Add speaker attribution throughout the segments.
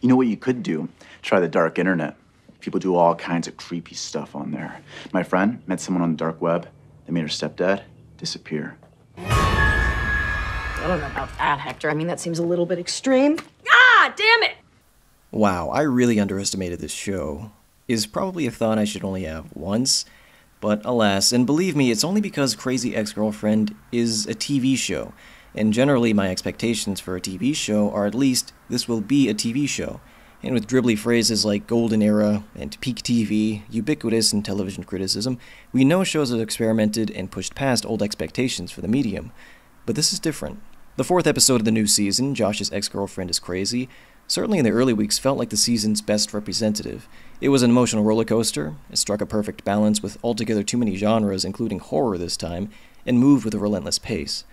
Speaker 1: You know what you could do? Try the dark internet. People do all kinds of creepy stuff on there. My friend met someone on the dark web. They made her stepdad disappear.
Speaker 2: I don't know about that, Hector. I mean, that seems a little bit extreme. Ah, damn it!
Speaker 1: Wow, I really underestimated this show. Is probably a thought I should only have once, but alas, and believe me, it's only because Crazy Ex Girlfriend is a TV show. And generally, my expectations for a TV show are at least this will be a TV show. And with dribbly phrases like golden era and peak TV, ubiquitous in television criticism, we know shows have experimented and pushed past old expectations for the medium. But this is different. The fourth episode of the new season, Josh's ex girlfriend is crazy, certainly in the early weeks felt like the season's best representative. It was an emotional roller coaster, it struck a perfect balance with altogether too many genres, including horror this time, and moved with a relentless pace.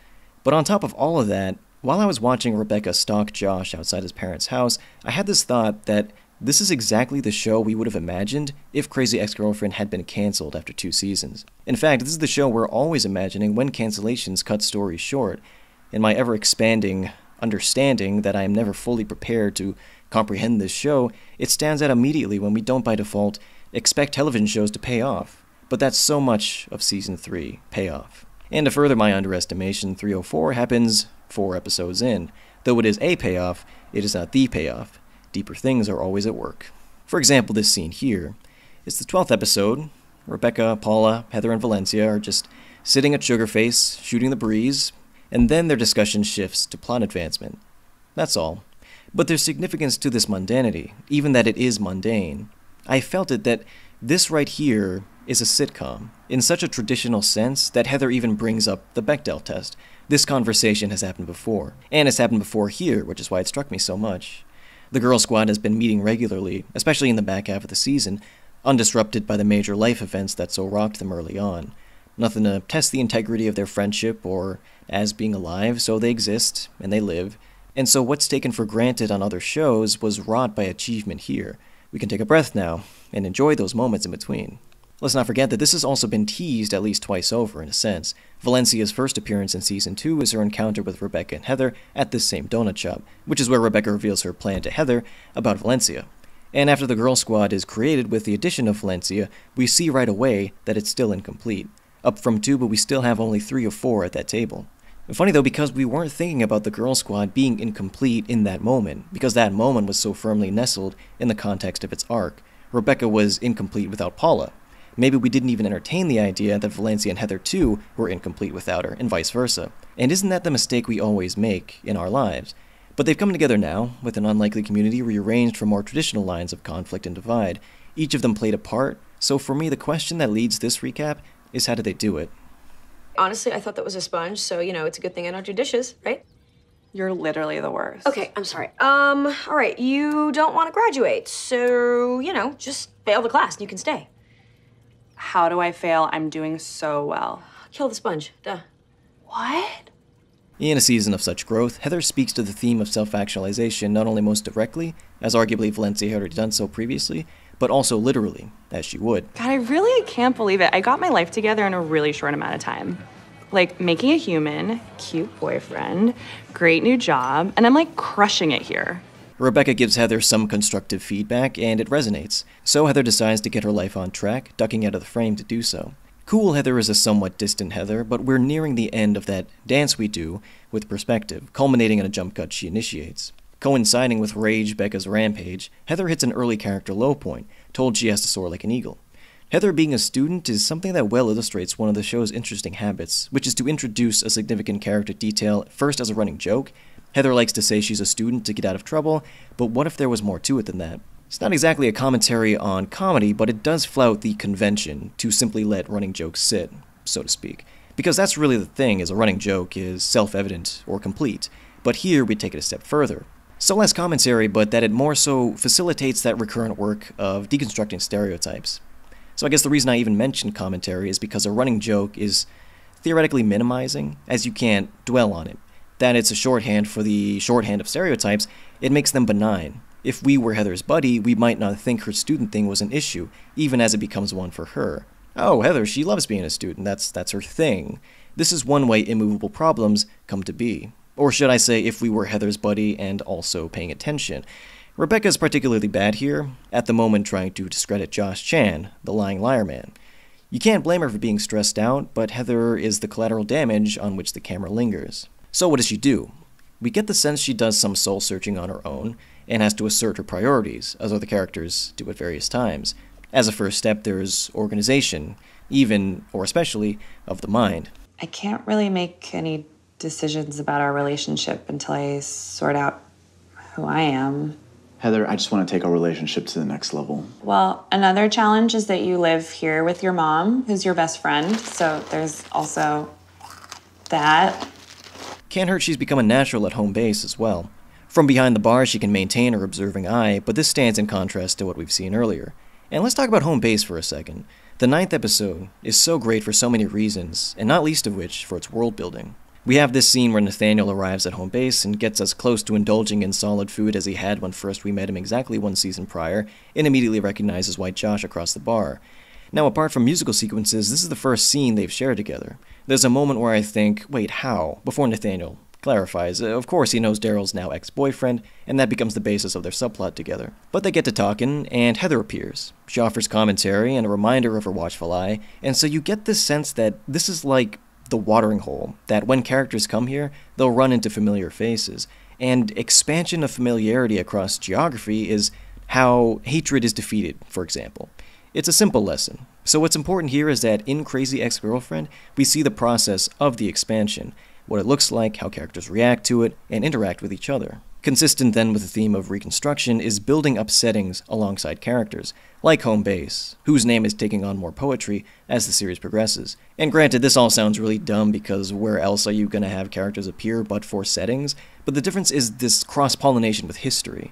Speaker 1: But on top of all of that, while I was watching Rebecca stalk Josh outside his parents' house, I had this thought that this is exactly the show we would have imagined if Crazy Ex Girlfriend had been canceled after two seasons. In fact, this is the show we're always imagining when cancellations cut stories short. In my ever expanding understanding that I am never fully prepared to comprehend this show, it stands out immediately when we don't by default expect television shows to pay off. But that's so much of season 3 payoff. And to further my underestimation, 304 happens four episodes in. Though it is a payoff, it is not the payoff. Deeper things are always at work. For example, this scene here. It's the 12th episode. Rebecca, Paula, Heather, and Valencia are just sitting at Sugarface, shooting the breeze, and then their discussion shifts to plot advancement. That's all. But there's significance to this mundanity, even that it is mundane. I felt it that this right here is a sitcom, in such a traditional sense that Heather even brings up the Bechdel test. This conversation has happened before, and it's happened before here, which is why it struck me so much. The Girl Squad has been meeting regularly, especially in the back half of the season, undisrupted by the major life events that so rocked them early on. Nothing to test the integrity of their friendship or as being alive, so they exist, and they live. And so what's taken for granted on other shows was wrought by achievement here. We can take a breath now and enjoy those moments in between. Let's not forget that this has also been teased at least twice over, in a sense. Valencia's first appearance in Season 2 is her encounter with Rebecca and Heather at this same donut shop, which is where Rebecca reveals her plan to Heather about Valencia. And after the Girl Squad is created with the addition of Valencia, we see right away that it's still incomplete. Up from two, but we still have only three or four at that table. Funny though, because we weren't thinking about the Girl Squad being incomplete in that moment, because that moment was so firmly nestled in the context of its arc. Rebecca was incomplete without Paula, Maybe we didn't even entertain the idea that Valencia and Heather too were incomplete without her, and vice versa. And isn't that the mistake we always make in our lives? But they've come together now, with an unlikely community rearranged for more traditional lines of conflict and divide. Each of them played a part, so for me, the question that leads this recap is how did they do it? Honestly, I thought that was a sponge, so you know, it's a good thing I don't do dishes, right? You're literally the worst. Okay, I'm sorry. Um, all right, you don't want to graduate, so you know, just fail the class and you can stay.
Speaker 2: How do I fail? I'm doing so well. Kill the sponge. Duh. What?
Speaker 1: In a season of such growth, Heather speaks to the theme of self actualization not only most directly, as arguably Valencia had already done so previously, but also literally, as she would.
Speaker 2: God, I really can't believe it. I got my life together in a really short amount of time. Like making a human, cute boyfriend, great new job, and I'm like crushing it here.
Speaker 1: Rebecca gives Heather some constructive feedback, and it resonates, so Heather decides to get her life on track, ducking out of the frame to do so. Cool Heather is a somewhat distant Heather, but we're nearing the end of that dance we do with perspective, culminating in a jump cut she initiates. Coinciding with Rage Becca's rampage, Heather hits an early character low point, told she has to soar like an eagle. Heather being a student is something that well illustrates one of the show's interesting habits, which is to introduce a significant character detail first as a running joke, Heather likes to say she's a student to get out of trouble, but what if there was more to it than that? It's not exactly a commentary on comedy, but it does flout the convention to simply let running jokes sit, so to speak. Because that's really the thing, is a running joke is self-evident or complete. But here we take it a step further. So less commentary, but that it more so facilitates that recurrent work of deconstructing stereotypes. So I guess the reason I even mentioned commentary is because a running joke is theoretically minimizing, as you can't dwell on it that it's a shorthand for the shorthand of stereotypes, it makes them benign. If we were Heather's buddy, we might not think her student thing was an issue, even as it becomes one for her. Oh, Heather, she loves being a student, that's, that's her thing. This is one way immovable problems come to be. Or should I say, if we were Heather's buddy and also paying attention. Rebecca is particularly bad here, at the moment trying to discredit Josh Chan, the lying liar man. You can't blame her for being stressed out, but Heather is the collateral damage on which the camera lingers. So what does she do? We get the sense she does some soul searching on her own and has to assert her priorities, as other characters do at various times. As a first step, there's organization, even, or especially, of the mind.
Speaker 2: I can't really make any decisions about our relationship until I sort out who I am.
Speaker 1: Heather, I just want to take our relationship to the next level.
Speaker 2: Well, another challenge is that you live here with your mom, who's your best friend. So there's also that.
Speaker 1: Can't hurt she's become a natural at home base as well. From behind the bar, she can maintain her observing eye, but this stands in contrast to what we've seen earlier. And let's talk about home base for a second. The ninth episode is so great for so many reasons, and not least of which for its world building. We have this scene where Nathaniel arrives at home base and gets as close to indulging in solid food as he had when first we met him exactly one season prior, and immediately recognizes White Josh across the bar. Now, apart from musical sequences, this is the first scene they've shared together. There's a moment where I think, wait, how? Before Nathaniel clarifies, uh, of course he knows Daryl's now ex boyfriend, and that becomes the basis of their subplot together. But they get to talking, and Heather appears. She offers commentary and a reminder of her watchful eye, and so you get this sense that this is like the watering hole, that when characters come here, they'll run into familiar faces. And expansion of familiarity across geography is how hatred is defeated, for example. It's a simple lesson. So what's important here is that in Crazy Ex-Girlfriend, we see the process of the expansion, what it looks like, how characters react to it, and interact with each other. Consistent then with the theme of Reconstruction is building up settings alongside characters, like Home Base, whose name is taking on more poetry as the series progresses. And granted, this all sounds really dumb because where else are you going to have characters appear but for settings? But the difference is this cross pollination with history.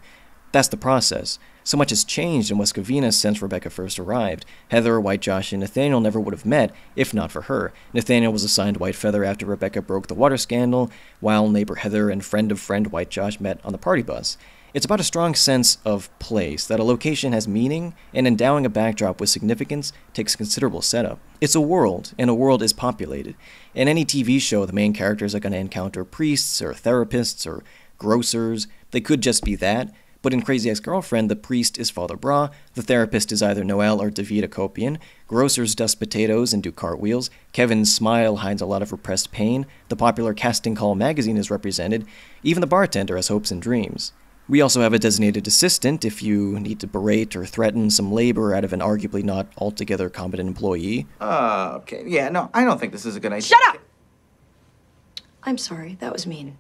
Speaker 1: That's the process. So much has changed in West Covina since Rebecca first arrived. Heather, White Josh, and Nathaniel never would have met if not for her. Nathaniel was assigned White Feather after Rebecca broke the water scandal, while neighbor Heather and friend of friend White Josh met on the party bus. It's about a strong sense of place, that a location has meaning, and endowing a backdrop with significance takes considerable setup. It's a world, and a world is populated. In any TV show, the main characters are going to encounter priests, or therapists, or grocers. They could just be that, but in Crazy Ex Girlfriend, the priest is Father Bra, the therapist is either Noel or Davida Copian, grocers dust potatoes and do cartwheels, Kevin's smile hides a lot of repressed pain, the popular Casting Call magazine is represented, even the bartender has hopes and dreams. We also have a designated assistant if you need to berate or threaten some labor out of an arguably not altogether competent employee. Uh, okay. Yeah, no, I don't think this is a good idea. Shut up!
Speaker 2: I'm sorry, that
Speaker 1: was mean.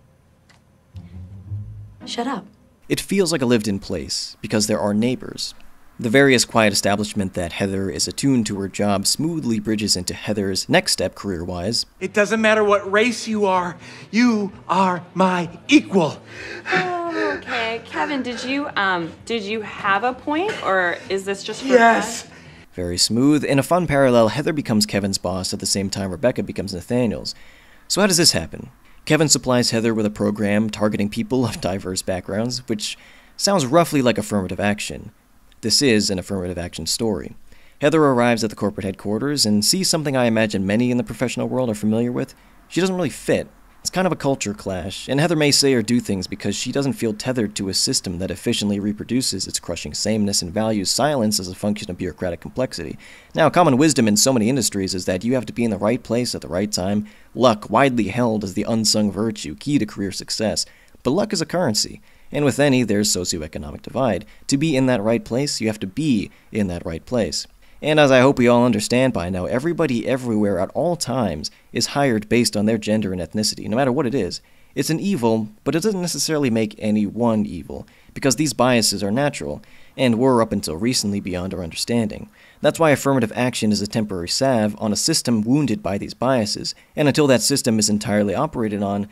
Speaker 1: Shut up. It feels like a lived in place, because there are neighbors. The various quiet establishment that Heather is attuned to her job smoothly bridges into Heather's next step career wise. It doesn't matter what race you are, you are my equal.
Speaker 2: Oh, okay. Kevin, did you um did you have a point or is this just for Yes.
Speaker 1: Very smooth. In a fun parallel, Heather becomes Kevin's boss at the same time Rebecca becomes Nathaniel's. So how does this happen? Kevin supplies Heather with a program targeting people of diverse backgrounds, which sounds roughly like affirmative action. This is an affirmative action story. Heather arrives at the corporate headquarters and sees something I imagine many in the professional world are familiar with. She doesn't really fit, it's kind of a culture clash, and Heather may say or do things because she doesn't feel tethered to a system that efficiently reproduces its crushing sameness and values silence as a function of bureaucratic complexity. Now, common wisdom in so many industries is that you have to be in the right place at the right time. Luck, widely held as the unsung virtue, key to career success. But luck is a currency, and with any, there's socioeconomic divide. To be in that right place, you have to be in that right place. And as I hope we all understand by now, everybody everywhere at all times is hired based on their gender and ethnicity, no matter what it is. It's an evil, but it doesn't necessarily make any one evil, because these biases are natural, and were up until recently beyond our understanding. That's why affirmative action is a temporary salve on a system wounded by these biases, and until that system is entirely operated on,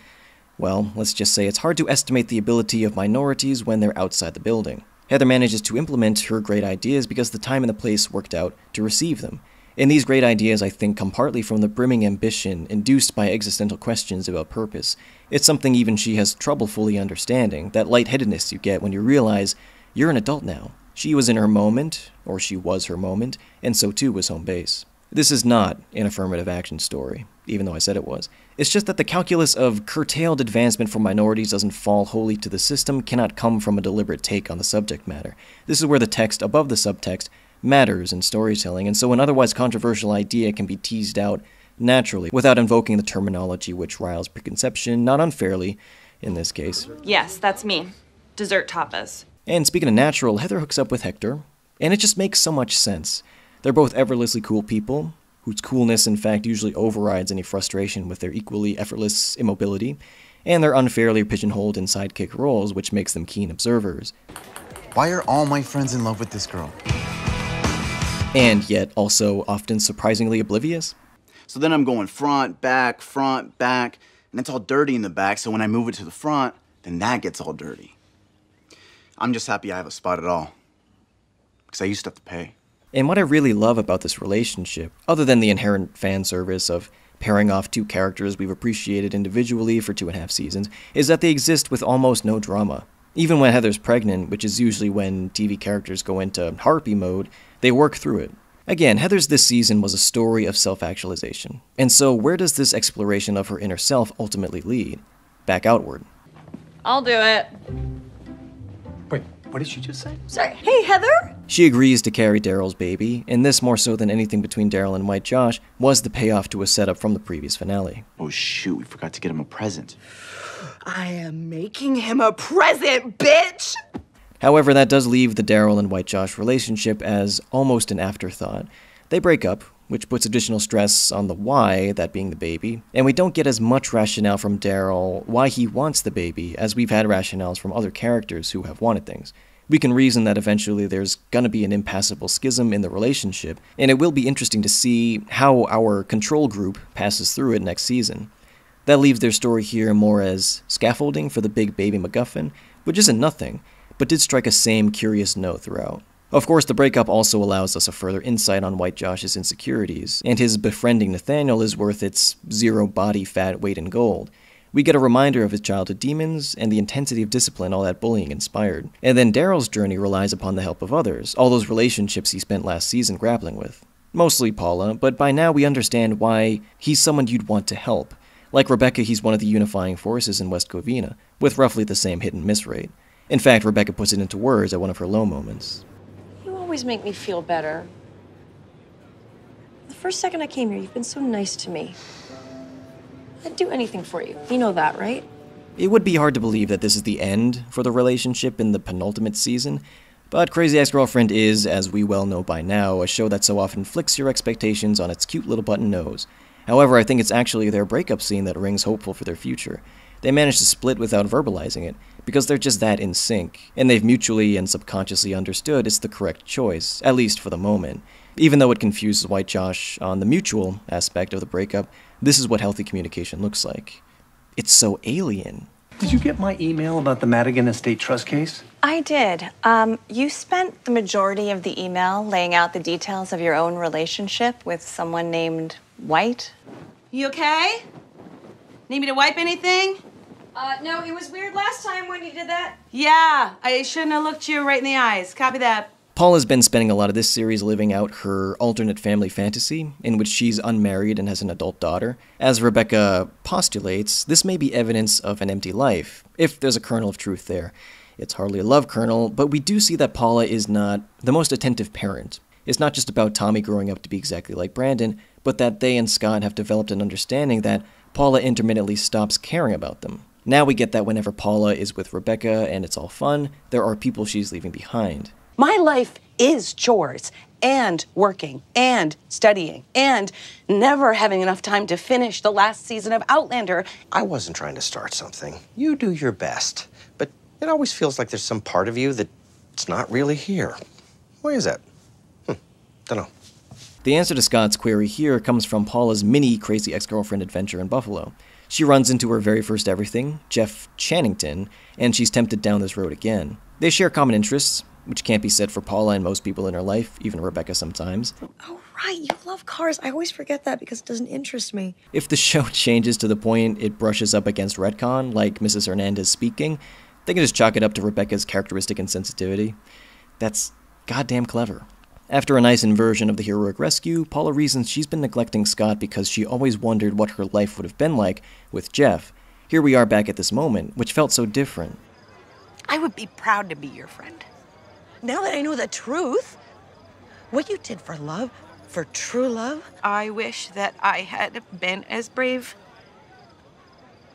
Speaker 1: well, let's just say it's hard to estimate the ability of minorities when they're outside the building. Heather manages to implement her great ideas because the time and the place worked out to receive them. And these great ideas, I think, come partly from the brimming ambition induced by existential questions about purpose. It's something even she has trouble fully understanding, that lightheadedness you get when you realize you're an adult now. She was in her moment, or she was her moment, and so too was home base. This is not an affirmative action story, even though I said it was. It's just that the calculus of curtailed advancement for minorities doesn't fall wholly to the system cannot come from a deliberate take on the subject matter. This is where the text above the subtext matters in storytelling, and so an otherwise controversial idea can be teased out naturally without invoking the terminology which riles preconception, not unfairly in this case.
Speaker 2: Yes, that's me. Dessert tapas.
Speaker 1: And speaking of natural, Heather hooks up with Hector, and it just makes so much sense. They're both effortlessly cool people, whose coolness, in fact, usually overrides any frustration with their equally effortless immobility, and their unfairly pigeonholed and sidekick roles, which makes them keen observers. Why are all my friends in love with this girl? And yet, also often surprisingly oblivious. So then I'm going front, back, front, back, and it's all dirty in the back, so when I move it to the front, then that gets all dirty. I'm just happy I have a spot at all, because I used to have to pay. And what I really love about this relationship, other than the inherent fan service of pairing off two characters we've appreciated individually for two and a half seasons, is that they exist with almost no drama. Even when Heather's pregnant, which is usually when TV characters go into harpy mode, they work through it. Again, Heather's this season was a story of self actualization. And so, where does this exploration of her inner self ultimately lead? Back outward.
Speaker 2: I'll do it.
Speaker 1: What did she just say?
Speaker 2: Sorry. Hey, Heather?
Speaker 1: She agrees to carry Daryl's baby, and this, more so than anything between Daryl and White Josh, was the payoff to a setup from the previous finale. Oh, shoot, we forgot to get him a present.
Speaker 2: I am making him a present, bitch!
Speaker 1: However, that does leave the Daryl and White Josh relationship as almost an afterthought. They break up, which puts additional stress on the why, that being the baby. And we don't get as much rationale from Daryl why he wants the baby as we've had rationales from other characters who have wanted things. We can reason that eventually there's gonna be an impassable schism in the relationship, and it will be interesting to see how our control group passes through it next season. That leaves their story here more as scaffolding for the big baby MacGuffin, which isn't nothing, but did strike a same curious note throughout. Of course, the breakup also allows us a further insight on White Josh's insecurities, and his befriending Nathaniel is worth its zero body fat, weight, and gold. We get a reminder of his childhood demons and the intensity of discipline all that bullying inspired. And then Daryl's journey relies upon the help of others, all those relationships he spent last season grappling with. Mostly Paula, but by now we understand why he's someone you'd want to help. Like Rebecca, he's one of the unifying forces in West Covina, with roughly the same hit and miss rate. In fact, Rebecca puts it into words at one of her low moments always make me feel better. The first second I came here, you've been so nice to me. I'd do anything for you. You know that, right? It would be hard to believe that this is the end for the relationship in the penultimate season, but Crazy Ex Girlfriend is, as we well know by now, a show that so often flicks your expectations on its cute little button nose. However, I think it's actually their breakup scene that rings hopeful for their future they manage to split without verbalizing it, because they're just that in sync, and they've mutually and subconsciously understood it's the correct choice, at least for the moment. Even though it confuses White Josh on the mutual aspect of the breakup, this is what healthy communication looks like. It's so alien. Did you get my email about the Madigan Estate Trust case?
Speaker 2: I did. Um, you spent the majority of the email laying out the details of your own relationship with someone named White. You okay? Need me to wipe anything?
Speaker 1: Uh, no, it was weird last time when you did that.
Speaker 2: Yeah, I shouldn't have looked you right in the eyes. Copy that.
Speaker 1: Paula's been spending a lot of this series living out her alternate family fantasy, in which she's unmarried and has an adult daughter. As Rebecca postulates, this may be evidence of an empty life, if there's a kernel of truth there. It's hardly a love kernel, but we do see that Paula is not the most attentive parent. It's not just about Tommy growing up to be exactly like Brandon, but that they and Scott have developed an understanding that Paula intermittently stops caring about them. Now we get that whenever Paula is with Rebecca and it's all fun, there are people she's leaving behind.
Speaker 2: My life is chores and working and studying and never having enough time to finish the last season of Outlander. I wasn't trying to start something.
Speaker 1: You do your best, but it always feels like there's some part of you that's not really here. Why is that? Hmm, don't know. The answer to Scott's query here comes from Paula's mini crazy ex girlfriend adventure in Buffalo. She runs into her very first everything, Jeff Channington, and she's tempted down this road again. They share common interests, which can't be said for Paula and most people in her life, even Rebecca sometimes. Oh, right, you love cars. I always forget that because it doesn't interest me. If the show changes to the point it brushes up against retcon, like Mrs. Hernandez speaking, they can just chalk it up to Rebecca's characteristic insensitivity. That's goddamn clever. After a nice inversion of the heroic rescue, Paula reasons she's been neglecting Scott because she always wondered what her life would have been like with Jeff. Here we are back at this moment, which felt so different.
Speaker 2: I would be proud to be your friend. Now that I know the truth, what you did for love, for true love. I wish that I had been as brave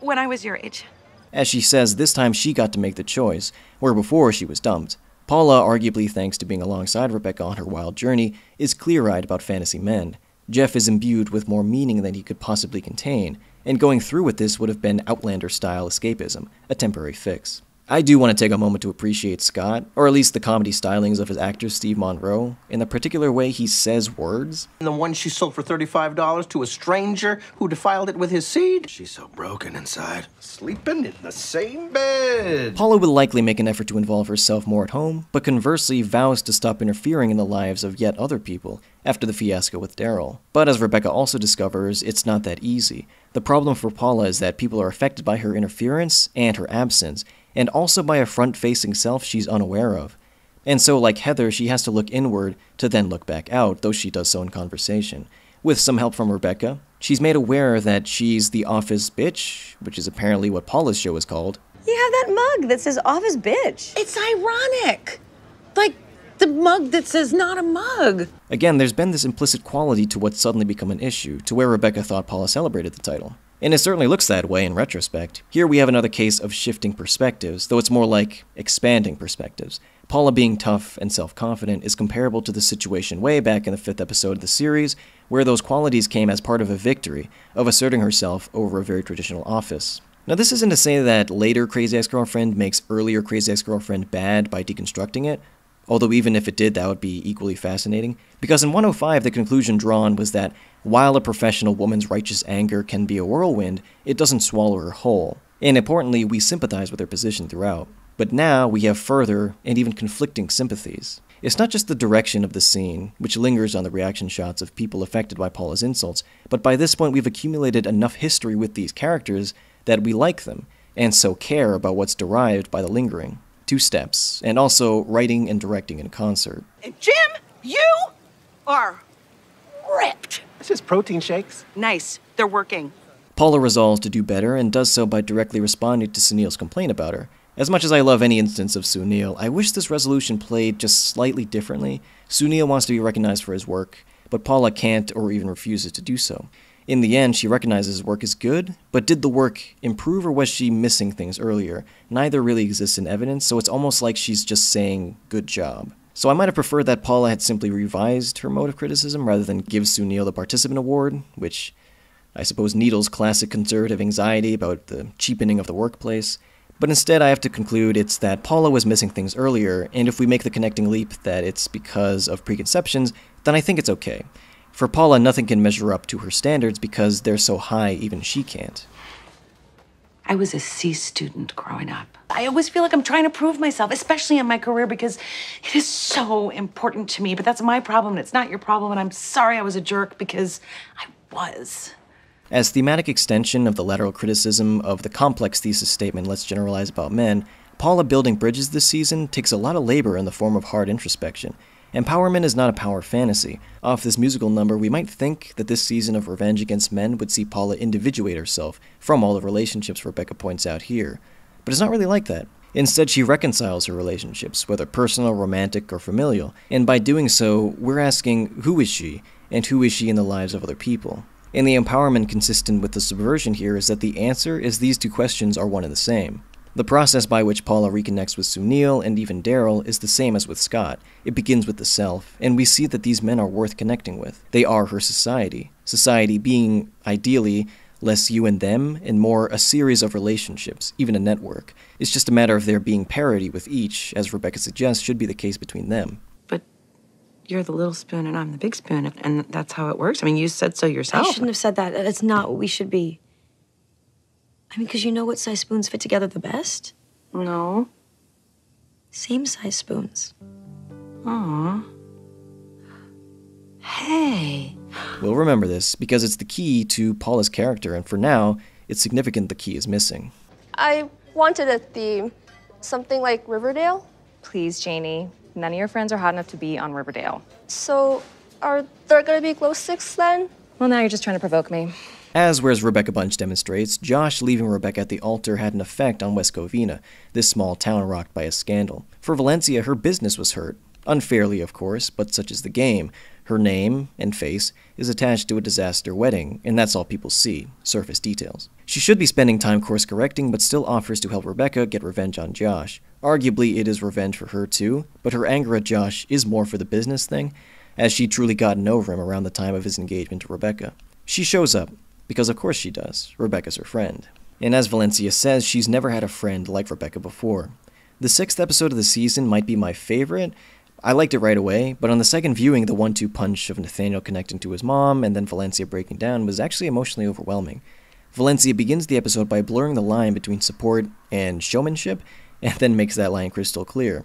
Speaker 2: when I was your age.
Speaker 1: As she says, this time she got to make the choice, where before she was dumped. Paula, arguably thanks to being alongside Rebecca on her wild journey, is clear eyed about fantasy men. Jeff is imbued with more meaning than he could possibly contain, and going through with this would have been Outlander style escapism, a temporary fix. I do want to take a moment to appreciate Scott, or at least the comedy stylings of his actor Steve Monroe, in the particular way he says words. And the one she sold for $35 to a stranger who defiled it with his seed. She's so broken inside, sleeping in the same bed. Paula will likely make an effort to involve herself more at home, but conversely vows to stop interfering in the lives of yet other people after the fiasco with Daryl. But as Rebecca also discovers, it's not that easy. The problem for Paula is that people are affected by her interference and her absence, and also by a front facing self she's unaware of. And so, like Heather, she has to look inward to then look back out, though she does so in conversation. With some help from Rebecca, she's made aware that she's the office bitch, which is apparently what Paula's show is called.
Speaker 2: You have that mug that says office bitch. It's ironic. Like, the mug that says not a mug.
Speaker 1: Again, there's been this implicit quality to what's suddenly become an issue, to where Rebecca thought Paula celebrated the title. And it certainly looks that way in retrospect. Here we have another case of shifting perspectives, though it's more like expanding perspectives. Paula being tough and self confident is comparable to the situation way back in the fifth episode of the series, where those qualities came as part of a victory of asserting herself over a very traditional office. Now, this isn't to say that later Crazy Ex Girlfriend makes earlier Crazy Ex Girlfriend bad by deconstructing it, although even if it did, that would be equally fascinating. Because in 105, the conclusion drawn was that while a professional woman's righteous anger can be a whirlwind, it doesn't swallow her whole. And importantly, we sympathize with her position throughout. But now we have further and even conflicting sympathies. It's not just the direction of the scene, which lingers on the reaction shots of people affected by Paula's insults, but by this point we've accumulated enough history with these characters that we like them, and so care about what's derived by the lingering two steps, and also writing and directing in concert.
Speaker 2: Jim, you are ripped. This is protein shakes. Nice, they're working.
Speaker 1: Paula resolves to do better and does so by directly responding to Sunil's complaint about her. As much as I love any instance of Sunil, I wish this resolution played just slightly differently. Sunil wants to be recognized for his work, but Paula can't or even refuses to do so. In the end, she recognizes work is good, but did the work improve or was she missing things earlier? Neither really exists in evidence, so it's almost like she's just saying, good job. So I might have preferred that Paula had simply revised her mode of criticism rather than give Sunil the participant award, which I suppose needles classic conservative anxiety about the cheapening of the workplace. But instead, I have to conclude it's that Paula was missing things earlier, and if we make the connecting leap that it's because of preconceptions, then I think it's okay. For Paula, nothing can measure up to her standards because they're so high, even she can't. I was a C student growing up.
Speaker 2: I always feel like I'm trying to prove myself, especially in my career, because it is so important to me. But that's my problem, and it's not your problem. And I'm sorry I was a jerk because I was.
Speaker 1: As thematic extension of the lateral criticism of the complex thesis statement, let's generalize about men, Paula building bridges this season takes a lot of labor in the form of hard introspection. Empowerment is not a power fantasy. Off this musical number, we might think that this season of Revenge Against Men would see Paula individuate herself from all the relationships Rebecca points out here, but it's not really like that. Instead, she reconciles her relationships, whether personal, romantic, or familial, and by doing so, we're asking who is she, and who is she in the lives of other people? And the empowerment consistent with the subversion here is that the answer is these two questions are one and the same. The process by which Paula reconnects with Sunil and even Daryl is the same as with Scott. It begins with the self, and we see that these men are worth connecting with. They are her society. Society being, ideally, less you and them and more a series of relationships, even a network. It's just a matter of there being parity with each, as Rebecca suggests should be the case between them. But
Speaker 2: you're the little spoon and I'm the big spoon, and that's how it works. I mean, you said so yourself. I shouldn't have said that. That's not what we should be. I mean, because you know what size spoons fit together the best? No. Same size spoons. Ah. Hey.
Speaker 1: We'll remember this because it's the key to Paula's character, and for now, it's significant the key is missing. I wanted a theme, something like Riverdale.
Speaker 2: Please, Janie, none of your friends are hot enough to be on Riverdale.
Speaker 1: So, are there gonna be glow sticks then? Well, now
Speaker 2: you're just trying to provoke me.
Speaker 1: As whereas Rebecca Bunch demonstrates, Josh leaving Rebecca at the altar had an effect on West Covina, this small town rocked by a scandal. For Valencia, her business was hurt. Unfairly, of course, but such is the game. Her name and face is attached to a disaster wedding, and that's all people see surface details. She should be spending time course correcting, but still offers to help Rebecca get revenge on Josh. Arguably, it is revenge for her too, but her anger at Josh is more for the business thing, as she truly gotten over him around the time of his engagement to Rebecca. She shows up, because of course she does. Rebecca's her friend. And as Valencia says, she's never had a friend like Rebecca before. The sixth episode of the season might be my favorite. I liked it right away, but on the second viewing, the one two punch of Nathaniel connecting to his mom and then Valencia breaking down was actually emotionally overwhelming. Valencia begins the episode by blurring the line between support and showmanship, and then makes that line crystal clear.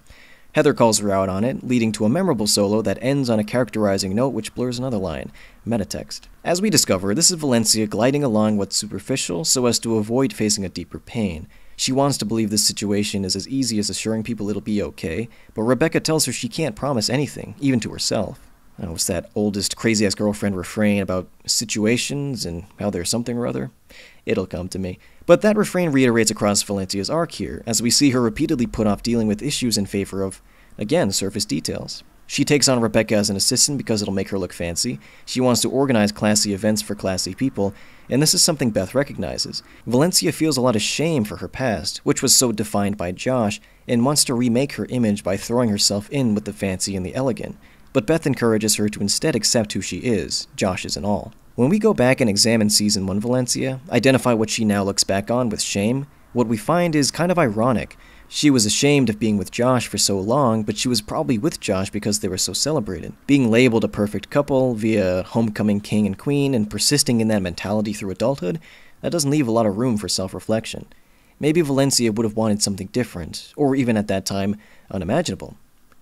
Speaker 1: Heather calls her out on it, leading to a memorable solo that ends on a characterizing note which blurs another line, metatext. As we discover, this is Valencia gliding along what's superficial so as to avoid facing a deeper pain. She wants to believe this situation is as easy as assuring people it'll be okay, but Rebecca tells her she can't promise anything, even to herself know, it's that oldest crazy ass girlfriend refrain about situations and how there's something or other. It'll come to me. But that refrain reiterates across Valencia's arc here, as we see her repeatedly put off dealing with issues in favor of, again, surface details. She takes on Rebecca as an assistant because it'll make her look fancy. She wants to organize classy events for classy people, and this is something Beth recognizes. Valencia feels a lot of shame for her past, which was so defined by Josh, and wants to remake her image by throwing herself in with the fancy and the elegant but Beth encourages her to instead accept who she is, Josh's and all. When we go back and examine Season 1 Valencia, identify what she now looks back on with shame, what we find is kind of ironic. She was ashamed of being with Josh for so long, but she was probably with Josh because they were so celebrated. Being labeled a perfect couple via Homecoming King and Queen and persisting in that mentality through adulthood, that doesn't leave a lot of room for self reflection. Maybe Valencia would have wanted something different, or even at that time, unimaginable.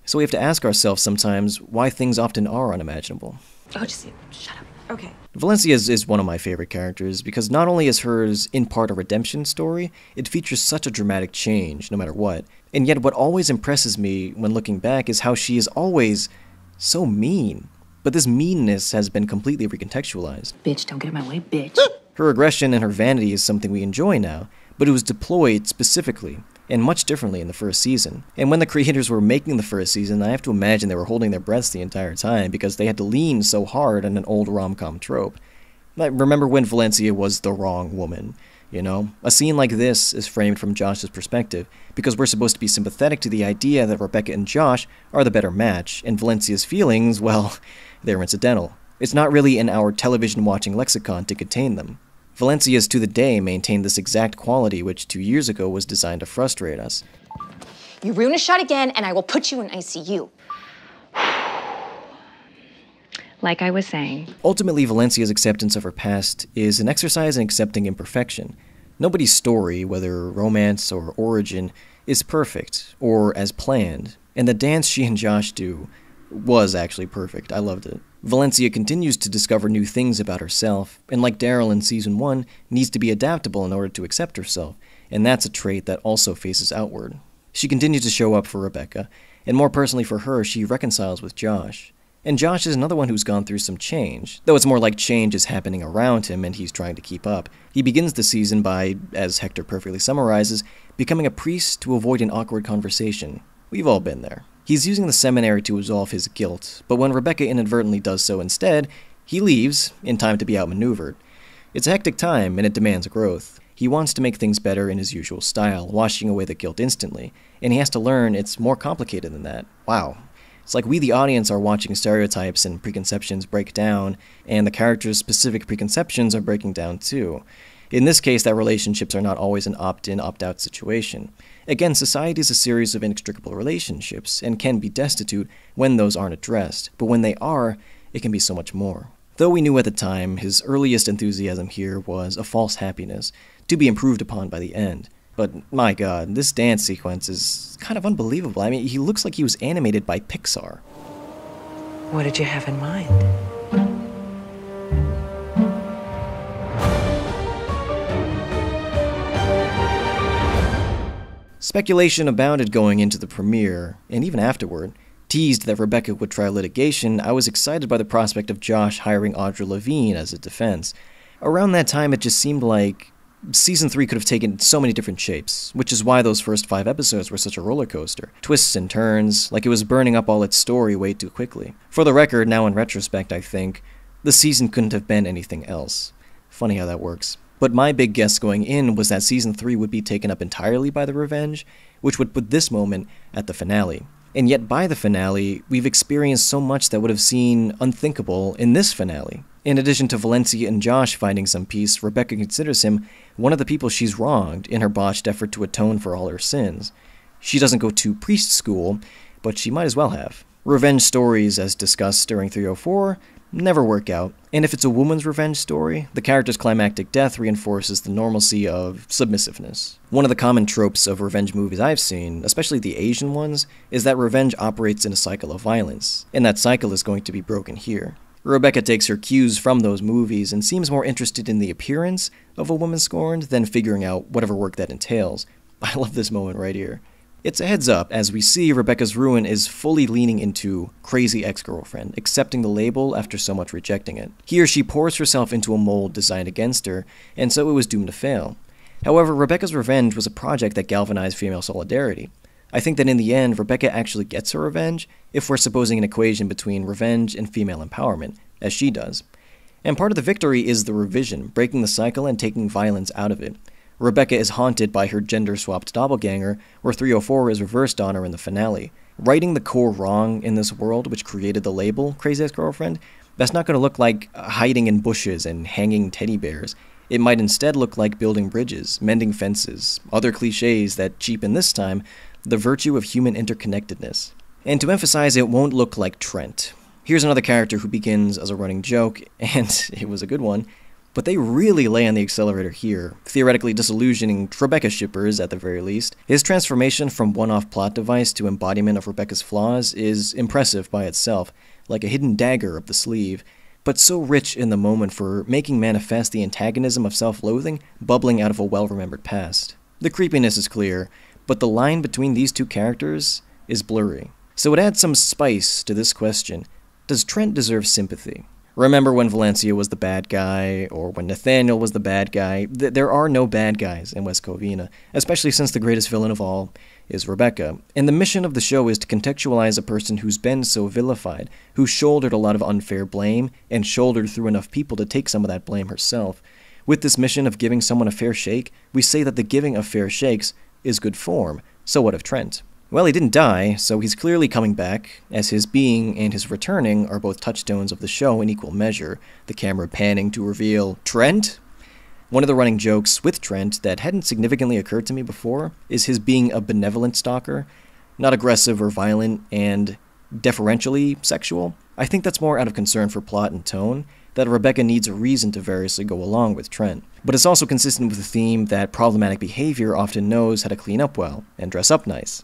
Speaker 1: So we have to ask ourselves sometimes why things often are unimaginable.
Speaker 2: Oh, just shut up. Okay.
Speaker 1: Valencia is, is one of my favorite characters because not only is hers in part a redemption story, it features such a dramatic change, no matter what. And yet, what always impresses me when looking back is how she is always so mean. But this meanness has been completely recontextualized. Bitch, don't get in my way, bitch. her aggression and her vanity is something we enjoy now, but it was deployed specifically and much differently in the first season. And when the creators were making the first season, I have to imagine they were holding their breaths the entire time because they had to lean so hard on an old rom com trope. I remember when Valencia was the wrong woman. You know, a scene like this is framed from Josh's perspective because we're supposed to be sympathetic to the idea that Rebecca and Josh are the better match, and Valencia's feelings, well, they're incidental. It's not really in our television watching lexicon to contain them. Valencia's to the day maintain this exact quality which two years ago was designed to frustrate us.
Speaker 2: You ruin a shot again and I will put you in ICU. like I was saying.
Speaker 1: Ultimately, Valencia's acceptance of her past is an exercise in accepting imperfection. Nobody's story, whether romance or origin, is perfect or as planned, and the dance she and Josh do was actually perfect. I loved it. Valencia continues to discover new things about herself, and like Daryl in Season 1, needs to be adaptable in order to accept herself, and that's a trait that also faces outward. She continues to show up for Rebecca, and more personally for her, she reconciles with Josh. And Josh is another one who's gone through some change, though it's more like change is happening around him and he's trying to keep up. He begins the season by, as Hector perfectly summarizes, becoming a priest to avoid an awkward conversation. We've all been there. He's using the seminary to absolve his guilt, but when Rebecca inadvertently does so instead, he leaves, in time to be outmaneuvered. It's a hectic time, and it demands growth. He wants to make things better in his usual style, washing away the guilt instantly, and he has to learn it's more complicated than that. Wow. It's like we, the audience, are watching stereotypes and preconceptions break down, and the character's specific preconceptions are breaking down too. In this case, that relationships are not always an opt in, opt out situation. Again, society is a series of inextricable relationships and can be destitute when those aren't addressed, but when they are, it can be so much more. Though we knew at the time his earliest enthusiasm here was a false happiness, to be improved upon by the end. But my god, this dance sequence is kind of unbelievable. I mean, he looks like he was animated by Pixar.
Speaker 2: What did you have in mind?
Speaker 1: Speculation abounded going into the premiere, and even afterward. Teased that Rebecca would try litigation, I was excited by the prospect of Josh hiring Audra Levine as a defense. Around that time, it just seemed like season 3 could have taken so many different shapes, which is why those first five episodes were such a roller coaster. Twists and turns, like it was burning up all its story way too quickly. For the record, now in retrospect, I think, the season couldn't have been anything else. Funny how that works. But my big guess going in was that season 3 would be taken up entirely by the revenge, which would put this moment at the finale. And yet, by the finale, we've experienced so much that would have seemed unthinkable in this finale. In addition to Valencia and Josh finding some peace, Rebecca considers him one of the people she's wronged in her botched effort to atone for all her sins. She doesn't go to priest school, but she might as well have. Revenge stories, as discussed during 304, never work out. And if it's a woman's revenge story, the character's climactic death reinforces the normalcy of submissiveness. One of the common tropes of revenge movies I've seen, especially the Asian ones, is that revenge operates in a cycle of violence, and that cycle is going to be broken here. Rebecca takes her cues from those movies and seems more interested in the appearance of a woman scorned than figuring out whatever work that entails. I love this moment right here. It's a heads up, as we see Rebecca's ruin is fully leaning into crazy ex girlfriend, accepting the label after so much rejecting it. Here, she pours herself into a mold designed against her, and so it was doomed to fail. However, Rebecca's revenge was a project that galvanized female solidarity. I think that in the end, Rebecca actually gets her revenge, if we're supposing an equation between revenge and female empowerment, as she does. And part of the victory is the revision, breaking the cycle and taking violence out of it. Rebecca is haunted by her gender swapped doppelganger, where 304 is reversed on her in the finale. Writing the core wrong in this world, which created the label Crazy Ex Girlfriend, that's not going to look like hiding in bushes and hanging teddy bears. It might instead look like building bridges, mending fences, other cliches that cheapen this time the virtue of human interconnectedness. And to emphasize, it won't look like Trent. Here's another character who begins as a running joke, and it was a good one, but they really lay on the accelerator here, theoretically disillusioning Rebecca shippers at the very least. His transformation from one-off plot device to embodiment of Rebecca's flaws is impressive by itself, like a hidden dagger up the sleeve, but so rich in the moment for making manifest the antagonism of self-loathing bubbling out of a well-remembered past. The creepiness is clear, but the line between these two characters is blurry. So it adds some spice to this question, does Trent deserve sympathy? Remember when Valencia was the bad guy, or when Nathaniel was the bad guy? Th there are no bad guys in West Covina, especially since the greatest villain of all is Rebecca. And the mission of the show is to contextualize a person who's been so vilified, who shouldered a lot of unfair blame, and shouldered through enough people to take some of that blame herself. With this mission of giving someone a fair shake, we say that the giving of fair shakes is good form. So what of Trent? Well, he didn't die, so he's clearly coming back, as his being and his returning are both touchstones of the show in equal measure, the camera panning to reveal Trent. One of the running jokes with Trent that hadn't significantly occurred to me before is his being a benevolent stalker, not aggressive or violent, and deferentially sexual. I think that's more out of concern for plot and tone, that Rebecca needs a reason to variously go along with Trent. But it's also consistent with the theme that problematic behavior often knows how to clean up well and dress up nice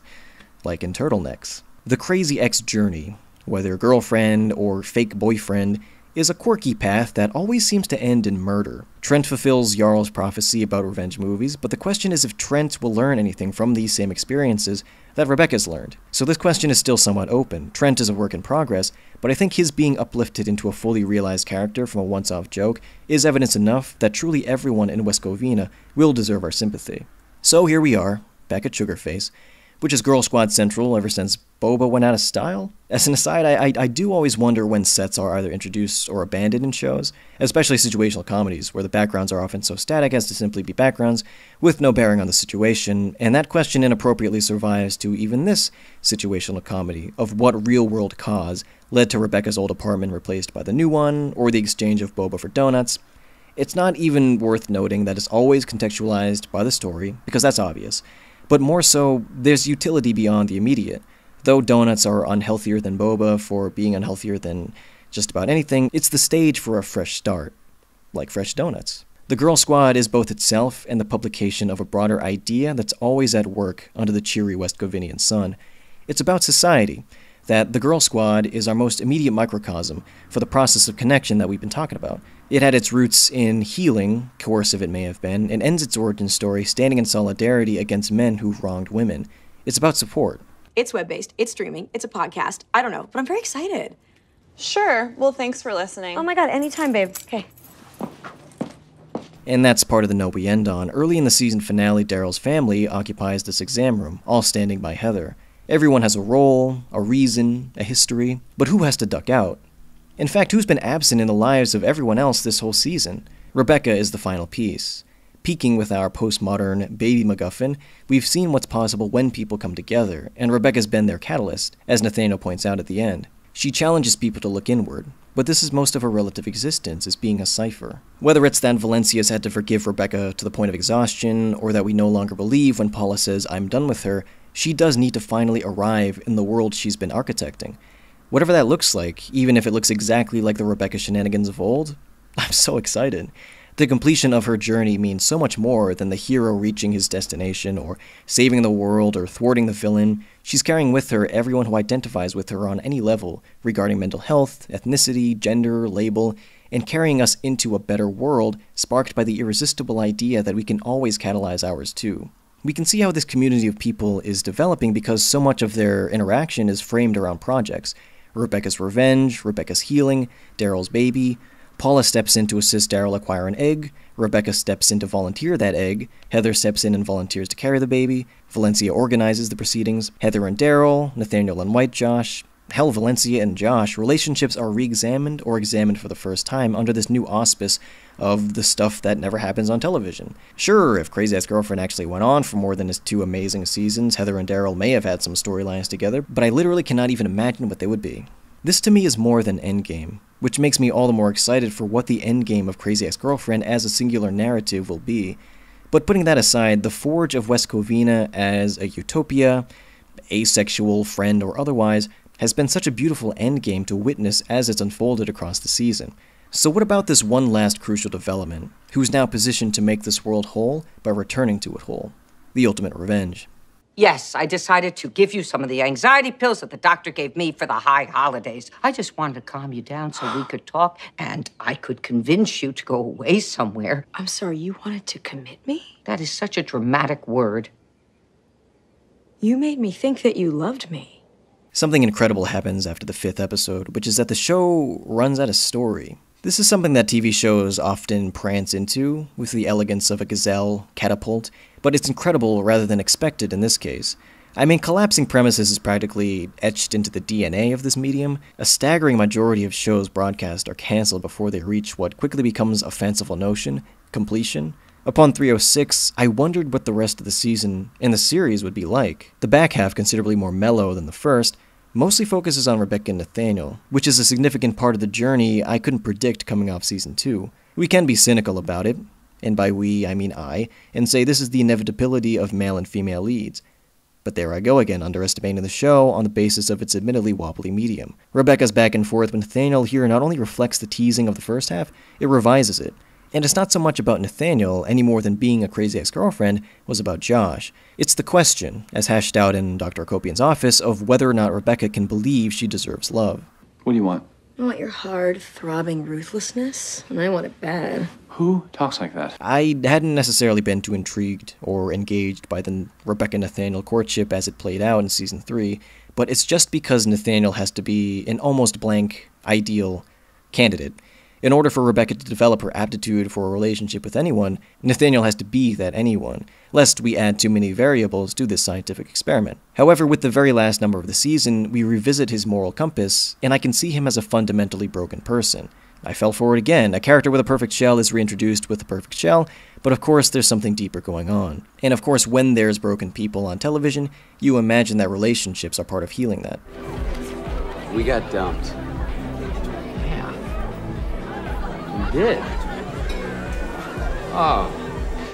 Speaker 1: like in turtlenecks. The crazy ex journey, whether girlfriend or fake boyfriend, is a quirky path that always seems to end in murder. Trent fulfills Jarl's prophecy about revenge movies, but the question is if Trent will learn anything from these same experiences that Rebecca's learned. So this question is still somewhat open. Trent is a work in progress, but I think his being uplifted into a fully realized character from a once off joke is evidence enough that truly everyone in West Covina will deserve our sympathy. So here we are, back at Sugarface, which is Girl Squad Central ever since Boba went out of style. As an aside, I, I, I, do always wonder when sets are either introduced or abandoned in shows, especially situational comedies, where the backgrounds are often so static as to simply be backgrounds with no bearing on the situation, and that question inappropriately survives to even this situational comedy of what real world cause led to Rebecca's old apartment replaced by the new one, or the exchange of Boba for donuts. It's not even worth noting that it's always contextualized by the story, because that's obvious but more so, there's utility beyond the immediate. Though donuts are unhealthier than boba for being unhealthier than just about anything, it's the stage for a fresh start, like fresh donuts. The Girl Squad is both itself and the publication of a broader idea that's always at work under the cheery West Govinian sun. It's about society, that the Girl Squad is our most immediate microcosm for the process of connection that we've been talking about. It had its roots in healing, coercive it may have been, and ends its origin story standing in solidarity against men who wronged women. It's about support. It's web based, it's streaming, it's a podcast. I don't know, but I'm
Speaker 2: very excited. Sure. Well, thanks for listening. Oh my God, anytime, babe. Okay.
Speaker 1: And that's part of the note we end on. Early in the season finale, Daryl's family occupies this exam room, all standing by Heather. Everyone has a role, a reason, a history, but who has to duck out? In fact, who's been absent in the lives of everyone else this whole season? Rebecca is the final piece. Peaking with our postmodern baby MacGuffin, we've seen what's possible when people come together, and Rebecca's been their catalyst, as Nathaniel points out at the end. She challenges people to look inward, but this is most of her relative existence as being a cipher. Whether it's that Valencia's had to forgive Rebecca to the point of exhaustion, or that we no longer believe when Paula says, I'm done with her, she does need to finally arrive in the world she's been architecting, Whatever that looks like, even if it looks exactly like the Rebecca shenanigans of old, I'm so excited. The completion of her journey means so much more than the hero reaching his destination, or saving the world, or thwarting the villain. She's carrying with her everyone who identifies with her on any level regarding mental health, ethnicity, gender, label, and carrying us into a better world sparked by the irresistible idea that we can always catalyze ours too. We can see how this community of people is developing because so much of their interaction is framed around projects. Rebecca's revenge, Rebecca's healing, Daryl's baby. Paula steps in to assist Daryl acquire an egg, Rebecca steps in to volunteer that egg, Heather steps in and volunteers to carry the baby, Valencia organizes the proceedings, Heather and Daryl, Nathaniel and White Josh, hell, Valencia and Josh, relationships are re examined or examined for the first time under this new auspice of the stuff that never happens on television. Sure, if Crazy Ass Girlfriend actually went on for more than its two amazing seasons, Heather and Daryl may have had some storylines together, but I literally cannot even imagine what they would be. This to me is more than Endgame, which makes me all the more excited for what the endgame of Crazy Ass Girlfriend as a singular narrative will be. But putting that aside, the forge of West Covina as a utopia, asexual, friend, or otherwise, has been such a beautiful endgame to witness as it's unfolded across the season. So, what about this one last crucial development, who's now positioned to make this world whole by returning to it whole? The ultimate revenge.
Speaker 2: Yes, I decided to give you some of the anxiety pills that the doctor gave me for the high
Speaker 1: holidays. I just wanted to calm you down so we could talk and I could convince you to go away somewhere. I'm sorry, you wanted to commit me? That is such a dramatic word. You made me think that you loved me. Something incredible happens after the fifth episode, which is that the show runs out of story. This is something that TV shows often prance into with the elegance of a gazelle catapult, but it's incredible rather than expected in this case. I mean, collapsing premises is practically etched into the DNA of this medium. A staggering majority of shows broadcast are canceled before they reach what quickly becomes a fanciful notion completion. Upon 306, I wondered what the rest of the season and the series would be like. The back half considerably more mellow than the first, mostly focuses on Rebecca and Nathaniel, which is a significant part of the journey I couldn't predict coming off season 2. We can be cynical about it, and by we I mean I, and say this is the inevitability of male and female leads. But there I go again, underestimating the show on the basis of its admittedly wobbly medium. Rebecca's back and forth with Nathaniel here not only reflects the teasing of the first half, it revises it, and it's not so much about Nathaniel any more than being a crazy ex girlfriend was about Josh. It's the question, as hashed out in Dr. Copian's office, of whether or not Rebecca can believe she deserves love. What do you want?
Speaker 2: I want your hard, throbbing ruthlessness, and I want it
Speaker 1: bad. Who talks like that? I hadn't necessarily been too intrigued or engaged by the Rebecca Nathaniel courtship as it played out in season three, but it's just because Nathaniel has to be an almost blank, ideal candidate. In order for Rebecca to develop her aptitude for a relationship with anyone, Nathaniel has to be that anyone, lest we add too many variables to this scientific experiment. However, with the very last number of the season, we revisit his moral compass, and I can see him as a fundamentally broken person. I fell for it again. A character with a perfect shell is reintroduced with a perfect shell, but of course there's something deeper going on. And of course, when there's broken people on television, you imagine that relationships are part of healing that. We got dumped. You did? Oh.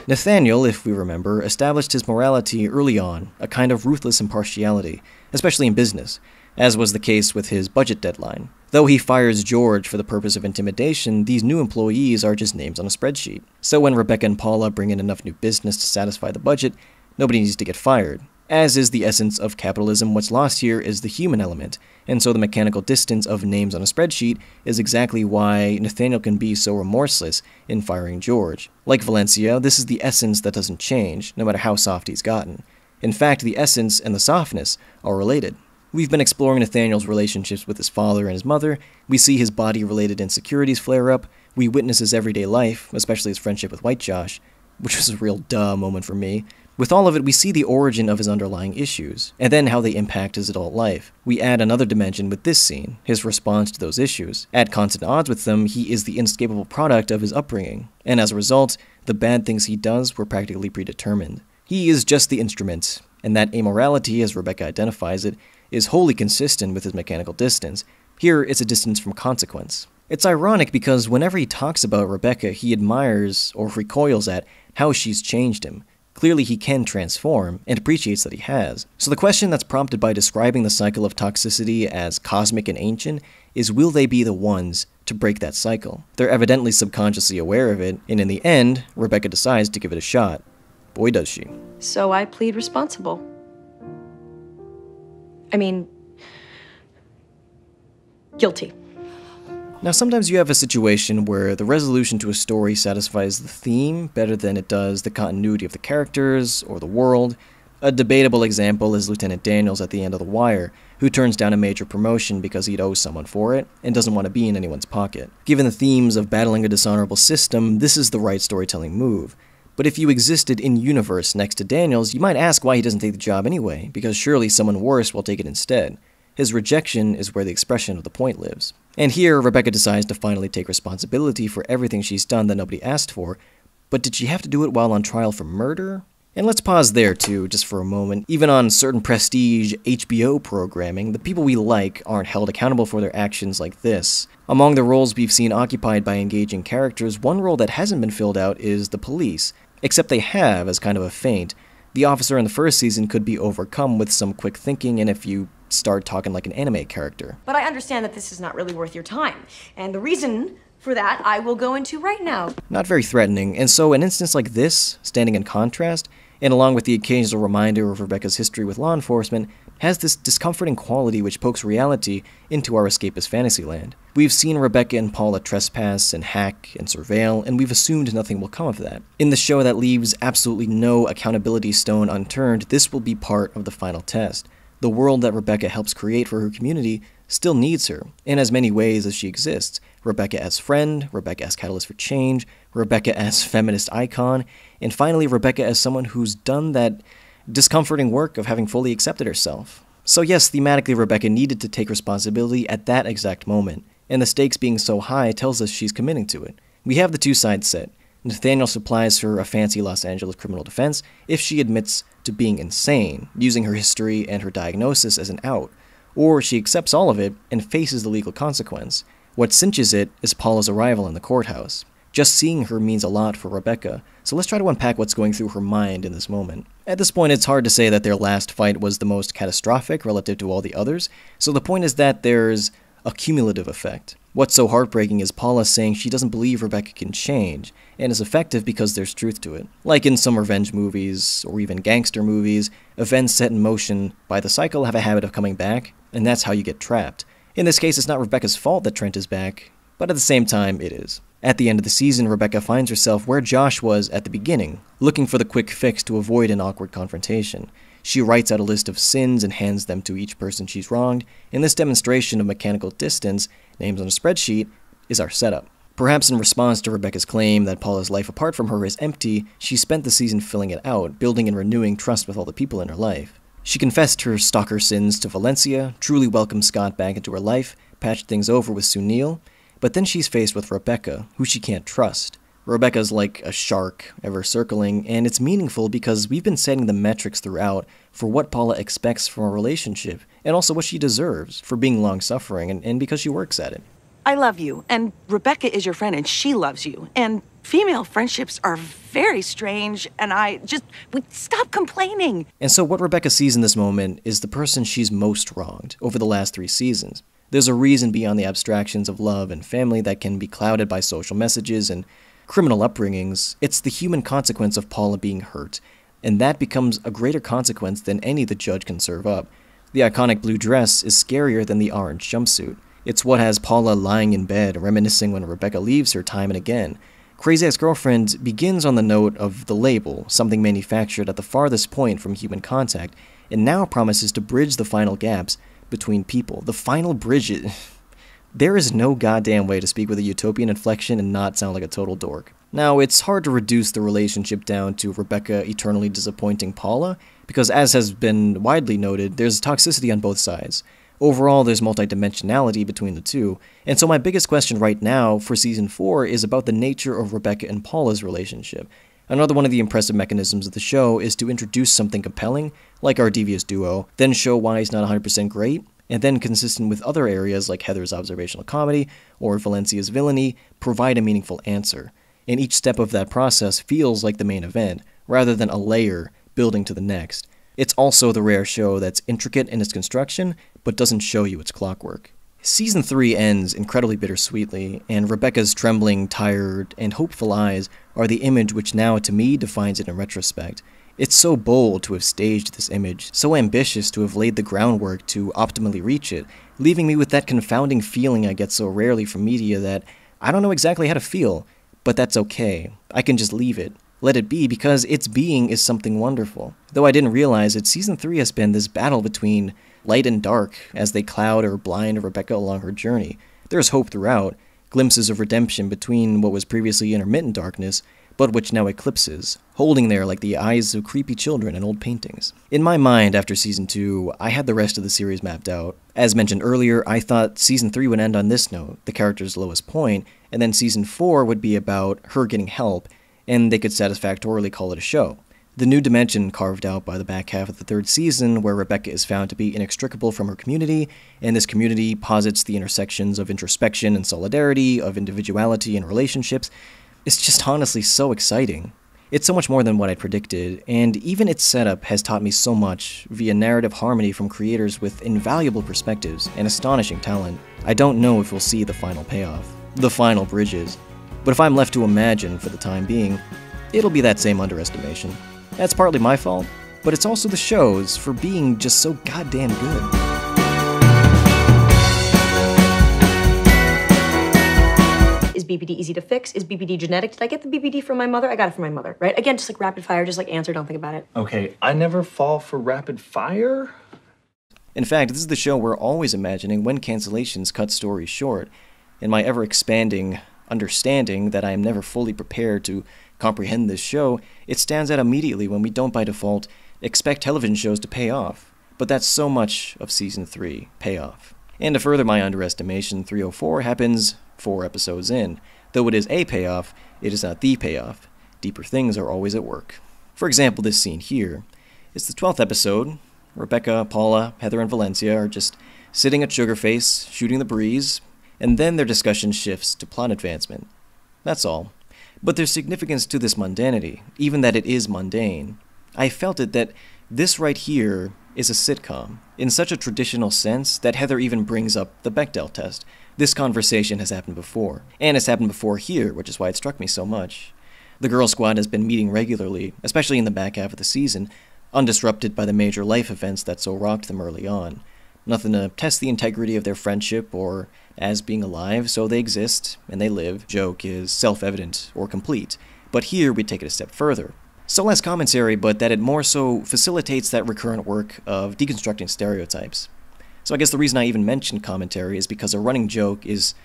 Speaker 1: Nathaniel, if we remember, established his morality early on, a kind of ruthless impartiality, especially in business, as was the case with his budget deadline. Though he fires George for the purpose of intimidation, these new employees are just names on a spreadsheet. So when Rebecca and Paula bring in enough new business to satisfy the budget, nobody needs to get fired as is the essence of capitalism. What's lost here is the human element, and so the mechanical distance of names on a spreadsheet is exactly why Nathaniel can be so remorseless in firing George. Like Valencia, this is the essence that doesn't change, no matter how soft he's gotten. In fact, the essence and the softness are related. We've been exploring Nathaniel's relationships with his father and his mother, we see his body related insecurities flare up, we witness his everyday life, especially his friendship with White Josh, which was a real duh moment for me. With all of it, we see the origin of his underlying issues, and then how they impact his adult life. We add another dimension with this scene, his response to those issues. At constant odds with them, he is the inescapable product of his upbringing, and as a result, the bad things he does were practically predetermined. He is just the instrument, and that amorality, as Rebecca identifies it, is wholly consistent with his mechanical distance. Here, it's a distance from consequence. It's ironic because whenever he talks about Rebecca, he admires, or recoils at, how she's changed him. Clearly, he can transform, and appreciates that he has. So, the question that's prompted by describing the cycle of toxicity as cosmic and ancient is will they be the ones to break that cycle? They're evidently subconsciously aware of it, and in the end, Rebecca decides to give it a shot. Boy, does she. So, I plead responsible. I mean, guilty. Now, sometimes you have a situation where the resolution to a story satisfies the theme better than it does the continuity of the characters or the world. A debatable example is Lieutenant Daniels at the end of The Wire, who turns down a major promotion because he'd owe someone for it and doesn't want to be in anyone's pocket. Given the themes of battling a dishonorable system, this is the right storytelling move. But if you existed in universe next to Daniels, you might ask why he doesn't take the job anyway, because surely someone worse will take it instead. His rejection is where the expression of the point lives. And here, Rebecca decides to finally take responsibility for everything she's done that nobody asked for, but did she have to do it while on trial for murder? And let's pause there too, just for a moment. Even on certain prestige HBO programming, the people we like aren't held accountable for their actions like this. Among the roles we've seen occupied by engaging characters, one role that hasn't been filled out is the police, except they have as kind of a feint. The officer in the first season could be overcome with some quick thinking, and if you start talking like an anime character. But I understand
Speaker 2: that this is not really worth your time. And the reason for that I will go into right now.
Speaker 1: Not very threatening, and so an instance like this, standing in contrast, and along with the occasional reminder of Rebecca's history with law enforcement, has this discomforting quality which pokes reality into our escapist fantasyland. We've seen Rebecca and Paula trespass and hack and surveil, and we've assumed nothing will come of that. In the show that leaves absolutely no accountability stone unturned, this will be part of the final test. The world that Rebecca helps create for her community still needs her, in as many ways as she exists Rebecca as friend, Rebecca as catalyst for change, Rebecca as feminist icon, and finally, Rebecca as someone who's done that discomforting work of having fully accepted herself. So, yes, thematically, Rebecca needed to take responsibility at that exact moment, and the stakes being so high tells us she's committing to it. We have the two sides set. Nathaniel supplies her a fancy Los Angeles criminal defense if she admits to being insane, using her history and her diagnosis as an out, or she accepts all of it and faces the legal consequence. What cinches it is Paula's arrival in the courthouse. Just seeing her means a lot for Rebecca, so let's try to unpack what's going through her mind in this moment. At this point, it's hard to say that their last fight was the most catastrophic relative to all the others, so the point is that there's a cumulative effect. What's so heartbreaking is Paula saying she doesn't believe Rebecca can change, and is effective because there's truth to it. Like in some revenge movies, or even gangster movies, events set in motion by the cycle have a habit of coming back, and that's how you get trapped. In this case, it's not Rebecca's fault that Trent is back, but at the same time, it is. At the end of the season, Rebecca finds herself where Josh was at the beginning, looking for the quick fix to avoid an awkward confrontation. She writes out a list of sins and hands them to each person she's wronged. In this demonstration of mechanical distance, names on a spreadsheet, is our setup. Perhaps in response to Rebecca's claim that Paula's life apart from her is empty, she spent the season filling it out, building and renewing trust with all the people in her life. She confessed her stalker sins to Valencia, truly welcomed Scott back into her life, patched things over with Sunil, but then she's faced with Rebecca, who she can't trust. Rebecca's like a shark, ever circling, and it's meaningful because we've been setting the metrics throughout for what Paula expects from a relationship, and also what she deserves for being long suffering and, and because she works at it.
Speaker 2: I love you, and Rebecca is your friend, and she loves you. And female friendships are very strange, and I just we stop complaining.
Speaker 1: And so, what Rebecca sees in this moment is the person she's most wronged over the last three seasons. There's a reason beyond the abstractions of love and family that can be clouded by social messages and criminal upbringings. It's the human consequence of Paula being hurt, and that becomes a greater consequence than any the judge can serve up. The iconic blue dress is scarier than the orange jumpsuit. It's what has Paula lying in bed, reminiscing when Rebecca leaves her time and again. Crazy Ex Girlfriend begins on the note of the label, something manufactured at the farthest point from human contact, and now promises to bridge the final gaps between people. The final bridges. there is no goddamn way to speak with a utopian inflection and not sound like a total dork. Now, it's hard to reduce the relationship down to Rebecca eternally disappointing Paula, because as has been widely noted, there's toxicity on both sides. Overall, there's multidimensionality between the two, and so my biggest question right now for season 4 is about the nature of Rebecca and Paula's relationship. Another one of the impressive mechanisms of the show is to introduce something compelling, like our devious duo, then show why it's not 100% great, and then consistent with other areas like Heather's observational comedy or Valencia's villainy, provide a meaningful answer and each step of that process feels like the main event, rather than a layer building to the next. It's also the rare show that's intricate in its construction, but doesn't show you its clockwork. Season 3 ends incredibly bittersweetly, and Rebecca's trembling, tired, and hopeful eyes are the image which now to me defines it in retrospect. It's so bold to have staged this image, so ambitious to have laid the groundwork to optimally reach it, leaving me with that confounding feeling I get so rarely from media that I don't know exactly how to feel. But that's okay. I can just leave it. Let it be because its being is something wonderful. Though I didn't realize it, season 3 has been this battle between light and dark as they cloud or blind Rebecca along her journey. There's hope throughout, glimpses of redemption between what was previously intermittent darkness, but which now eclipses, holding there like the eyes of creepy children in old paintings. In my mind, after season 2, I had the rest of the series mapped out. As mentioned earlier, I thought season 3 would end on this note, the character's lowest point, and then season 4 would be about her getting help, and they could satisfactorily call it a show. The new dimension carved out by the back half of the third season, where Rebecca is found to be inextricable from her community, and this community posits the intersections of introspection and solidarity, of individuality and relationships, it's just honestly so exciting. It's so much more than what I predicted, and even its setup has taught me so much via narrative harmony from creators with invaluable perspectives and astonishing talent. I don't know if we'll see the final payoff the final bridge is. But if I'm left to imagine for the time being, it'll be that same underestimation. That's partly my fault, but it's also the show's for being just so goddamn good. Is BPD easy to fix? Is BPD genetic? Did I get the BPD from my mother? I got it from my mother, right? Again, just like rapid fire, just like answer, don't think about it. Okay, I never fall for rapid fire. In fact, this is the show we're always imagining when cancellations cut stories short, in my ever expanding understanding that I am never fully prepared to comprehend this show, it stands out immediately when we don't by default expect television shows to pay off. But that's so much of season 3 payoff. And to further my underestimation, 304 happens 4 episodes in. Though it is a payoff, it is not the payoff. Deeper things are always at work. For example, this scene here. It's the 12th episode. Rebecca, Paula, Heather, and Valencia are just sitting at Sugarface, shooting the breeze, and then their discussion shifts to plot advancement. That's all. But there's significance to this mundanity, even that it is mundane. I felt it that this right here is a sitcom, in such a traditional sense that Heather even brings up the Bechdel test. This conversation has happened before, and it's happened before here, which is why it struck me so much. The Girl Squad has been meeting regularly, especially in the back half of the season, undisrupted by the major life events that so rocked them early on nothing to test the integrity of their friendship or as being alive, so they exist and they live. Joke is self evident or complete. But here we take it a step further. So less commentary, but that it more so facilitates that recurrent work of deconstructing stereotypes. So I guess the reason I even mentioned commentary is because a running joke is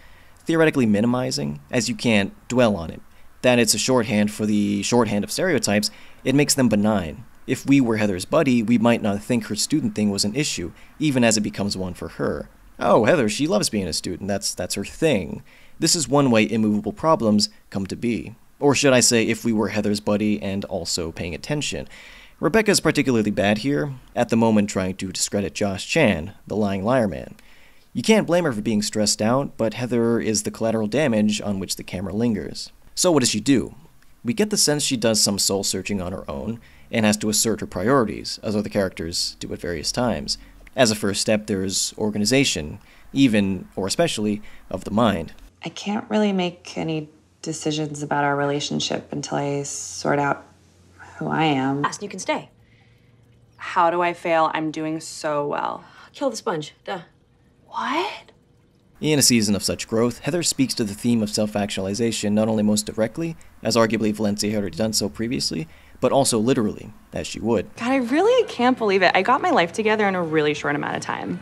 Speaker 1: theoretically minimizing, as you can't dwell on it. That it's a shorthand for the shorthand of stereotypes, it makes them benign. If we were Heather's buddy, we might not think her student thing was an issue, even as it becomes one for her. Oh, Heather, she loves being a student. That's that's her thing. This is one way immovable problems come to be. Or should I say if we were Heather's buddy and also paying attention. Rebecca is particularly bad here, at the moment trying to discredit Josh Chan, the lying liar man. You can't blame her for being stressed out, but Heather is the collateral damage on which the camera lingers. So what does she do? We get the sense she does some soul searching on her own, and has to assert her priorities, as other characters do at various times. As a first step, there's organization, even, or especially, of the mind. I can't really
Speaker 2: make any decisions about our relationship until I sort out who I am. Aston, you can stay. How do I fail? I'm doing so well. Kill the sponge. Duh. What?
Speaker 1: In a season of such growth, Heather speaks to the theme of self actualization not only most directly, as arguably Valencia had already done so previously, but also literally, as she would.
Speaker 2: God, I really can't believe it. I got my life together in a really short amount of time.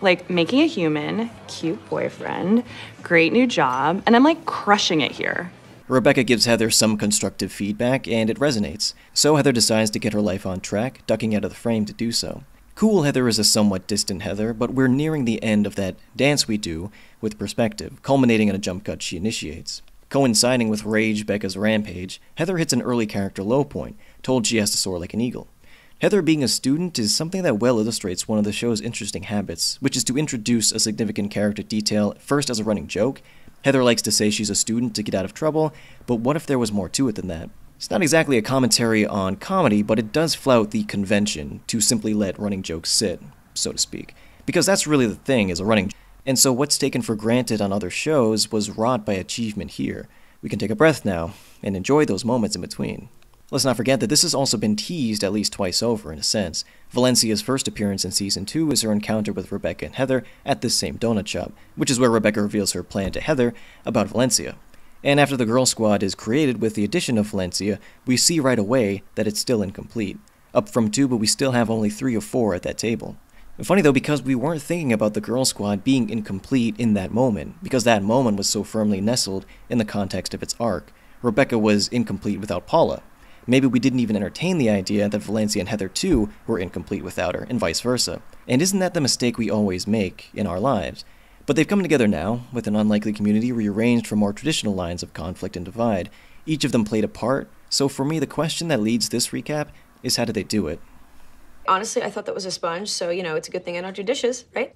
Speaker 2: Like making a human, cute boyfriend, great new job, and I'm like crushing it here.
Speaker 1: Rebecca gives Heather some constructive feedback, and it resonates. So Heather decides to get her life on track, ducking out of the frame to do so. Cool Heather is a somewhat distant Heather, but we're nearing the end of that dance we do with perspective, culminating in a jump cut she initiates. Coinciding with Rage Becca's rampage, Heather hits an early character low point, told she has to soar like an eagle. Heather being a student is something that well illustrates one of the show's interesting habits, which is to introduce a significant character detail first as a running joke. Heather likes to say she's a student to get out of trouble, but what if there was more to it than that? It's not exactly a commentary on comedy, but it does flout the convention to simply let running jokes sit, so to speak. Because that's really the thing, is a running joke and so what's taken for granted on other shows was wrought by achievement here. We can take a breath now and enjoy those moments in between. Let's not forget that this has also been teased at least twice over, in a sense. Valencia's first appearance in Season 2 is her encounter with Rebecca and Heather at this same donut shop, which is where Rebecca reveals her plan to Heather about Valencia. And after the Girl Squad is created with the addition of Valencia, we see right away that it's still incomplete. Up from two, but we still have only three or four at that table. Funny though, because we weren't thinking about the Girl Squad being incomplete in that moment, because that moment was so firmly nestled in the context of its arc. Rebecca was incomplete without Paula. Maybe we didn't even entertain the idea that Valencia and Heather too were incomplete without her, and vice versa. And isn't that the mistake we always make in our lives? But they've come together now, with an unlikely community rearranged for more traditional lines of conflict and divide. Each of them played a part, so for me, the question that leads this recap is how did they do it? Honestly, I thought that was a sponge, so you know, it's a good thing I don't do dishes, right?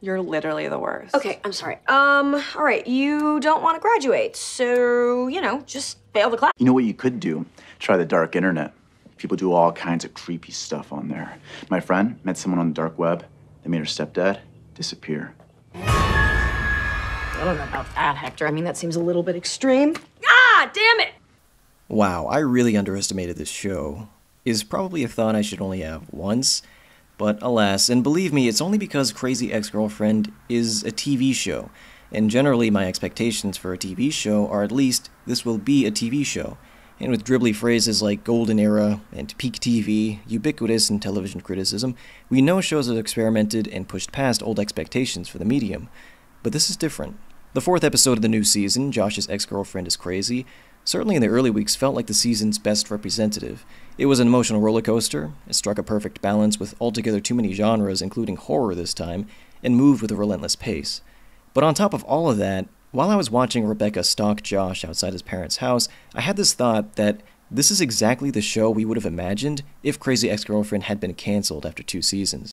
Speaker 1: You're literally the worst. Okay, I'm sorry. Um, all right, you don't want to graduate, so you know, just fail the class. You know what you could do? Try the dark internet. People do all kinds of creepy stuff on there. My friend met someone on the dark web that made her stepdad disappear.
Speaker 2: I don't know about that, Hector. I mean, that seems a little bit extreme. Ah, damn it!
Speaker 1: Wow, I really underestimated this show is probably a thought I should only have once, but alas, and believe me, it's only because Crazy Ex Girlfriend is a TV show, and generally my expectations for a TV show are at least this will be a TV show. And with dribbly phrases like golden era and peak TV, ubiquitous in television criticism, we know shows have experimented and pushed past old expectations for the medium. But this is different. The fourth episode of the new season, Josh's ex girlfriend is crazy, certainly in the early weeks, felt like the season's best representative. It was an emotional roller coaster, it struck a perfect balance with altogether too many genres, including horror this time, and moved with a relentless pace. But on top of all of that, while I was watching Rebecca stalk Josh outside his parents' house, I had this thought that this is exactly the show we would have imagined if Crazy Ex Girlfriend had been cancelled after two seasons.